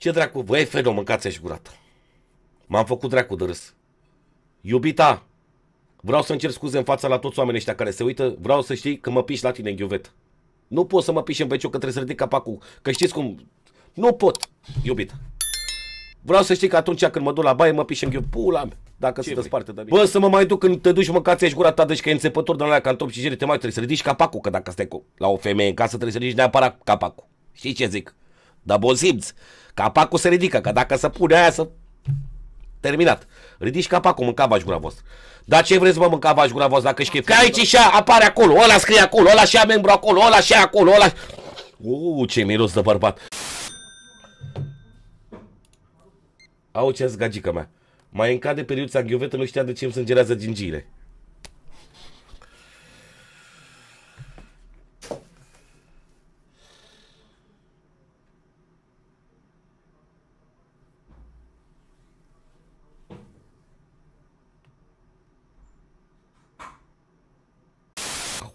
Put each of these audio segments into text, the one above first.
Ce dracu, băi, o mâncați și gurata. M-am făcut dracu de râs. Iubita, vreau să încerc scuze în fața la toți oamenii ăștia care se uită, vreau să știi că mă piși la tine în ghiuvet. Nu pot să mă piși în veciu că trebuie să ridic capacul, că știți cum... Nu pot, iubita. Vreau să știi că atunci când mă duc la baie, mă piși în ghiuvet. pula mea, dacă se desparte de mine. Bă, să mă mai duc când te duci măcați ești gura ta, deci că e înțepător de la cantop și jere, te mai trebuie să ridici capacul, că dacă stai cu, la o femeie în casă trebuie să ridici neapărat capacul. Știi ce zic? Dar bun simți. Capacul se ridică, că dacă se pune aia, să... Terminat. Ridici capacul, mâncavași gura voastră. Dar ce vreți, mă, mâncavași gura voastră, dacă și Că aici și apare acolo, ăla scrie acolo, ăla și membru acolo, ăla și acolo, ăla... Uuu, ce miros de bărbat. Au ce gagica mea. Mai încade periuța ghiuvetă, nu știa de ce îmi sângerează gingiile.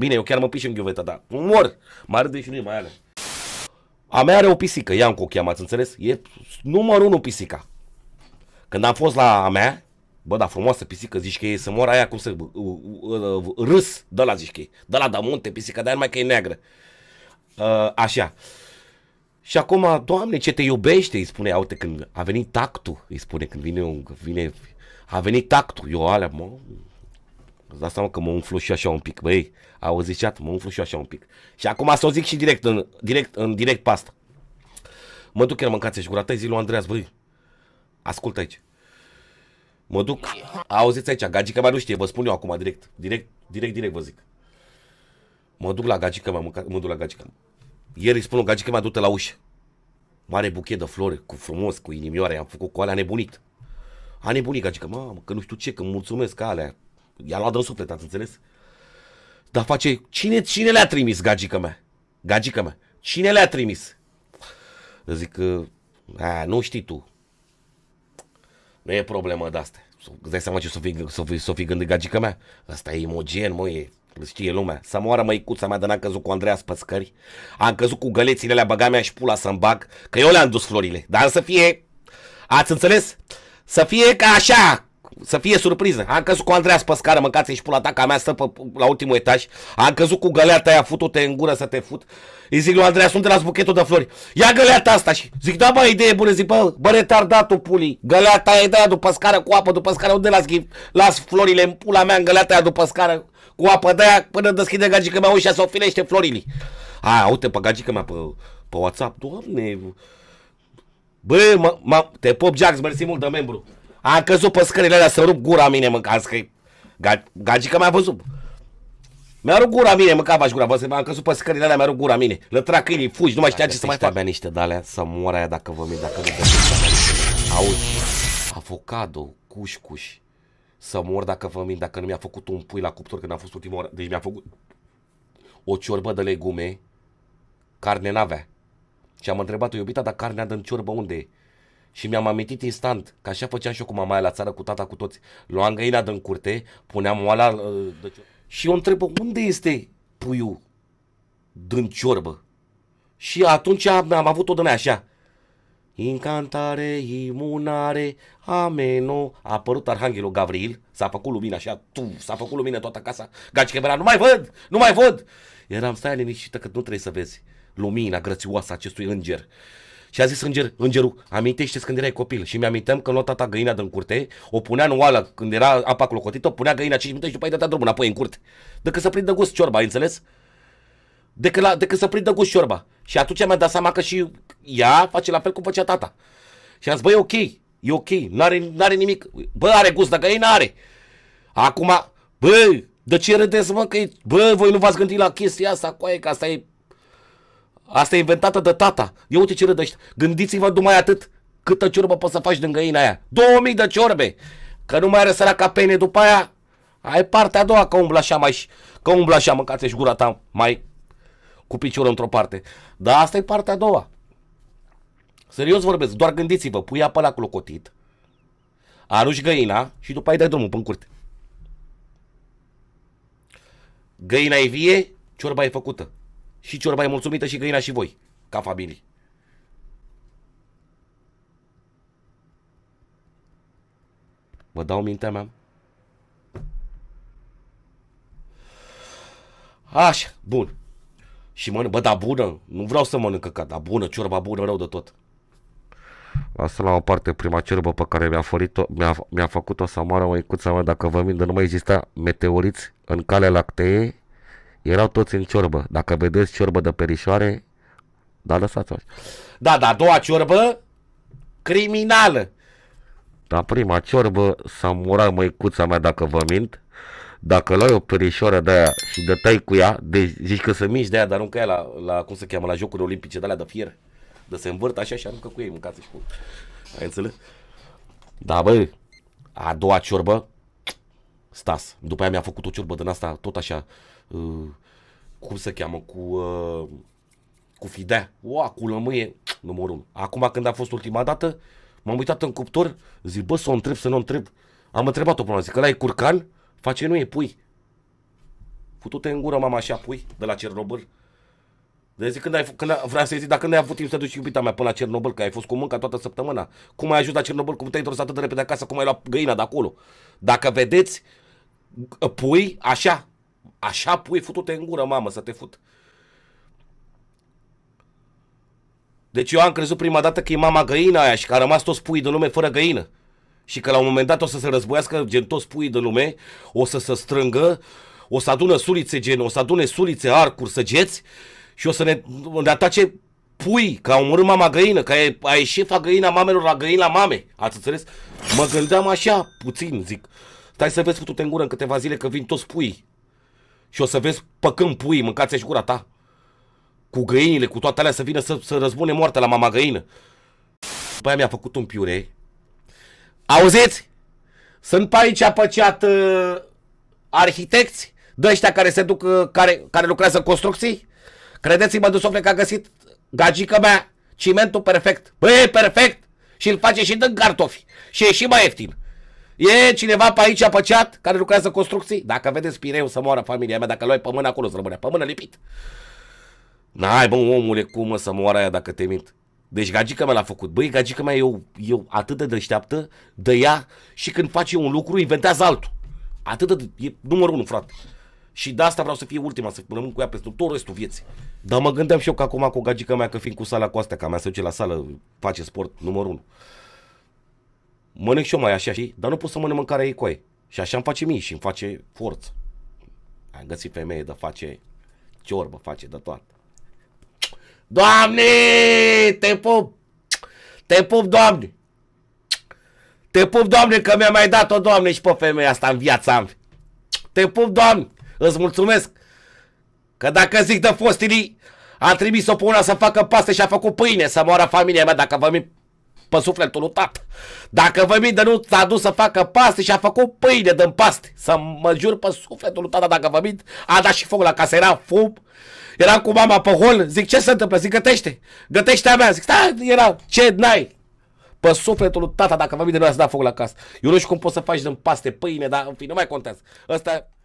Bine, eu chiar mă piș în ghiuveta, dar mor. Mai râde și nu mai ales. A mea are o pisică, Iancu o cheamă, ați înțeles? E numărul unu pisica. Când am fost la a mea, bă, da, frumoasă pisică, zici că e să mor aia, cum să, uh, uh, uh, râs, de la zici că e, de la da munte, pisica, dar mai că e neagră. Uh, așa. Și acum, Doamne, ce te iubește, îi spune, uite, când a venit tactul, îi spune, când vine, un, vine a venit tactul, eu alea, mă, Îți dați seama că mă umflu și așa un pic. Băi, auzi chat, mă umflu și așa un pic. Și acum să o zic și direct, în direct, în direct past. Mă duc chiar mâncați și gura zilul Andreas, băi. Ascultă aici. Mă duc, auziți aici, gagica mea nu știe, vă spun eu acum direct, direct, direct, direct vă zic. Mă duc la gagica mea, mă, mă duc la gagica mea. Ieri îi spun o gagica mea, du-te la ușă. Mare buchet de flori, cu frumos, cu inimioare, am făcut cu alea nebunit. A nebunit gagica, mamă, că nu știu ce, că mulțumesc, alea, i-a luat de suflet, ați înțeles? Dar face, cine, cine le-a trimis gagică mea? Gagică mea, cine le-a trimis? Eu zic, a, nu știi tu. Nu e problemă de asta. Îți dai seama ce s-o fi, s-o fi, s-o fi gândit gagică mea? Asta e imogen, mă, e știe lumea. Să moară măicuța mea, dar n-am căzut cu Andreas Spăscări. Am căzut cu gălețile alea, băga mea și pula să-mi bag, că eu le-am dus florile. Dar să fie, ați înțeles? Să fie ca așa, să fie surpriză. Am căzut cu Andreas pe scară, mâncați și pula ta, ca mea stă pe, la ultimul etaj. Am căzut cu găleata aia, fut te în gură să te fut. Îi zic lui Andreas, unde las buchetul de flori? Ia găleata asta și zic, da bă, idee bună, zic, bă, bă, retardatul pulii. Găleata aia de aia după scară cu apă, după scară, unde las, las florile în pula mea, în găleata aia după scară cu apă de aia până deschide gagică mea ușa să o filește florile. A, uite pe gagică mea pe, pe WhatsApp, doamne, Bă, ma, ma, te pop, Jax, mersi mult de membru. A căzut pe scările alea să rup gura mine, mâncați că Ga Gagica m-a văzut. Mi-a rupt gura mine, mă capa gura, gura, m am căzut pe scările alea, mi-a rupt gura mine. Lătra câinii, fugi, nu mai știa ce să mai fac. Dacă deci niște dale să moară aia dacă vă mii, dacă nu vă Auzi, avocado, cușcuș, să mor dacă vă mii, dacă nu mi-a făcut un pui la cuptor când a fost ultima oară. Deci mi-a făcut o ciorbă de legume, carne n-avea. Și am întrebat-o, iubita, dar carnea din ciorbă unde e? Și mi-am amintit instant că așa făceam și eu cu mama aia la țară, cu tata, cu toți. Luam găina din curte, puneam oala... Uh, de... Și eu întreb, unde este puiul din ciorbă? Și atunci am, am avut-o de așa. Incantare, imunare, ameno. A apărut Arhanghelul Gabriel s-a făcut lumina așa, tu, s-a făcut lumină toată casa. Gaci că nu mai văd, nu mai văd. Eram stai liniștită că nu trebuie să vezi lumina grățioasă acestui înger. Și a zis înger, îngerul, amintește-ți când erai copil. Și mi-aminteam că nota ta găina din curte, o punea în oală când era apa clocotită, o punea găina 5 minute și după aia dădea drumul înapoi în curte. Decât să prindă gust ciorba, ai înțeles? Decât, la, decât să prindă gust ciorba. Și atunci mi-a dat seama că și ea face la fel cum făcea tata. Și am zis, băi, ok, e ok, nu are are nimic. Bă, are gust de găină, are. Acum, bă, de ce râdeți, mă, că e... Bă, voi nu v-ați gândit la chestia asta, coaie, că asta e Asta e inventată de tata. Ia uite ce râdă ăștia. Gândiți-vă numai atât câtă ciorbă poți să faci din găina aia. 2000 de ciorbe. Că nu mai are săraca pene după aia. Ai partea a doua că umbla așa mai că umbla așa mâncați și gura ta mai cu piciorul într-o parte. Dar asta e partea a doua. Serios vorbesc, doar gândiți-vă, pui apă la clocotit, arunci găina și după aia dai drumul până curte. Găina e vie, ciorba e făcută. Și ciorba e mulțumită și găina și voi, ca familie. Vă dau mintea mea? Așa, bun. Și mănânc, bă, da bună, nu vreau să mănânc ca da bună, ciorba bună, rău de tot. Asta la o parte prima ciorbă pe care mi-a, o mi-a, mi-a făcut-o Samara, o icuța mea, dacă vă mint, nu mai exista meteoriți în calea Lactei. Erau toți în ciorbă. Dacă vedeți ciorbă de perișoare, da, lăsați-o așa. Da, da, a doua ciorbă, criminală. Da, prima ciorbă, s-a murat măicuța mea dacă vă mint. Dacă luai o perișoară de aia și de tai cu ea, deci zici că să mici de aia, dar aruncă ea la, la, cum se cheamă, la jocuri olimpice, de alea de fier. De se învârt așa și aruncă cu ei, mâncați și cu... Ai înțeles? Da, bă, a doua ciorbă, stas. După aia mi-a făcut o ciorbă din asta, tot așa, Uh, cum se cheamă, cu, uh, cu fidea, o, cu lămâie, numărul 1. Acum când a fost ultima dată, m-am uitat în cuptor, zic, bă, să o întreb, să nu o întreb. Am întrebat-o până zic, că e curcan, face nu e pui. Putu-te în gură, mama, așa pui, de la Cernobâl. De zic, când ai, când, vreau să zic, dacă nu ai avut timp să duci iubita mea până la Cernobâl, că ai fost cu munca toată săptămâna, cum ai ajuns la Cernobâl, cum te-ai întors atât de repede acasă, cum ai luat găina de acolo. Dacă vedeți, uh, pui, așa, Așa pui futute în gură, mamă, să te fut. Deci eu am crezut prima dată că e mama găina aia și că a rămas toți puii de lume fără găină. Și că la un moment dat o să se războiască gen toți puii de lume, o să se strângă, o să adună sulițe gen, o să adune sulițe, arcuri, săgeți și o să ne, ne atace pui, că au omorât mama găină, că a ieșit fa găina mamelor la găina mame. Ați înțeles? Mă gândeam așa, puțin, zic. Stai să vezi futute în gură în câteva zile că vin toți pui și o să vezi păcând pui, mâncați și gura ta. Cu găinile, cu toate alea să vină să, să răzbune moartea la mama găină. Băia mi-a făcut un piure. Auziți? Sunt pe aici păceat uh, ă, arhitecți, de ăștia care se duc, uh, care, care lucrează în construcții. Credeți-mă, Dusofle, că a găsit gagica mea cimentul perfect. Băi, perfect! Și îl face și din cartofi. Și e și mai ieftin. E cineva pe aici, pe chat, care lucrează construcții? Dacă vedeți Pireu să moară familia mea, dacă luai pămâna acolo să rămâne, pe lipit. N-ai, bă, omule, cum mă să moară aia dacă te mint? Deci gagica mea l-a făcut. Băi, gagica mea eu, eu atât de deșteaptă, de ea și când face un lucru, inventează altul. Atât de... E numărul unu, frate. Și de asta vreau să fie ultima, să rămân cu ea pentru tot restul vieții. Dar mă gândeam și eu că acum cu gagica mea, că fiind cu sala cu astea, că mea se duce la sală, face sport numărul unu mănânc și eu mai așa, și, Dar nu pot să mănânc mâncarea ei coaie. Și așa îmi face mie și îmi face forță. Am găsit femeie de face ciorbă, face de toată. Doamne, te pup! Te pup, Doamne! Te pup, Doamne, că mi-a mai dat-o, Doamne, și pe femeia asta în viața am. Te pup, Doamne! Îți mulțumesc! Că dacă zic de fostilii, a trimis-o pe una să facă paste și a făcut pâine, să moară familia mea dacă vă mi pe sufletul lui tată. Dacă vămidă nu s-a dus să facă paste și a făcut pâine din paste, să mă jur pe sufletul lui tată, dacă vămid, a dat și foc la casă, era fum. Era cu mama pe hol, zic ce se întâmplă, zic gătește, gătește a mea, zic stai, era, ce n-ai, pe sufletul lui tata dacă vă de noi să da foc la casă. Eu nu știu cum poți să faci din paste pâine, dar în fine, nu mai contează. Asta